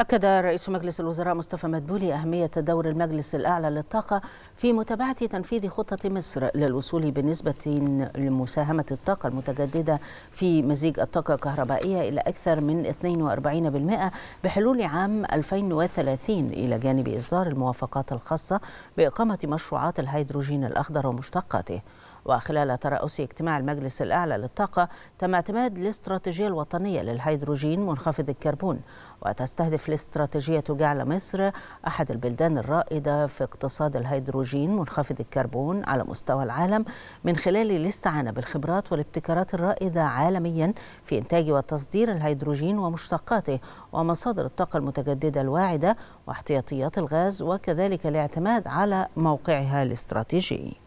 أكد رئيس مجلس الوزراء مصطفى مدبولي أهمية دور المجلس الأعلى للطاقة في متابعة تنفيذ خطة مصر للوصول بنسبة لمساهمة الطاقة المتجددة في مزيج الطاقة الكهربائية إلى أكثر من 42% بحلول عام 2030 إلى جانب إصدار الموافقات الخاصة بإقامة مشروعات الهيدروجين الأخضر ومشتقاته وخلال ترأس اجتماع المجلس الأعلى للطاقة تم اعتماد الاستراتيجية الوطنية للهيدروجين منخفض الكربون وتستهدف الاستراتيجية جعل مصر أحد البلدان الرائدة في اقتصاد الهيدروجين منخفض الكربون على مستوى العالم من خلال الاستعانة بالخبرات والابتكارات الرائدة عالميا في إنتاج وتصدير الهيدروجين ومشتقاته ومصادر الطاقة المتجددة الواعدة واحتياطيات الغاز وكذلك الاعتماد على موقعها الاستراتيجي